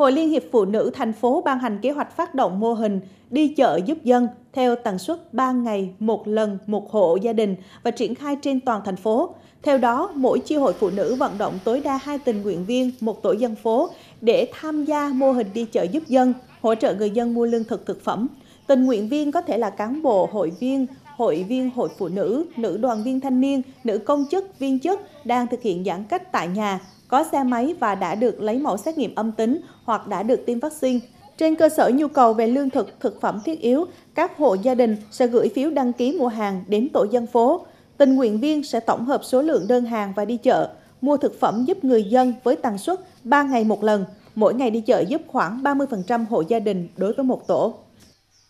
Hội Liên hiệp Phụ nữ thành phố ban hành kế hoạch phát động mô hình đi chợ giúp dân theo tần suất 3 ngày một lần một hộ gia đình và triển khai trên toàn thành phố. Theo đó, mỗi chi hội phụ nữ vận động tối đa hai tình nguyện viên, một tổ dân phố để tham gia mô hình đi chợ giúp dân, hỗ trợ người dân mua lương thực thực phẩm. Tình nguyện viên có thể là cán bộ, hội viên, hội viên hội phụ nữ, nữ đoàn viên thanh niên, nữ công chức, viên chức đang thực hiện giãn cách tại nhà, có xe máy và đã được lấy mẫu xét nghiệm âm tính hoặc đã được tiêm vaccine. Trên cơ sở nhu cầu về lương thực, thực phẩm thiết yếu, các hộ gia đình sẽ gửi phiếu đăng ký mua hàng đến tổ dân phố. Tình nguyện viên sẽ tổng hợp số lượng đơn hàng và đi chợ, mua thực phẩm giúp người dân với tần suất 3 ngày một lần, mỗi ngày đi chợ giúp khoảng 30% hộ gia đình đối với một tổ.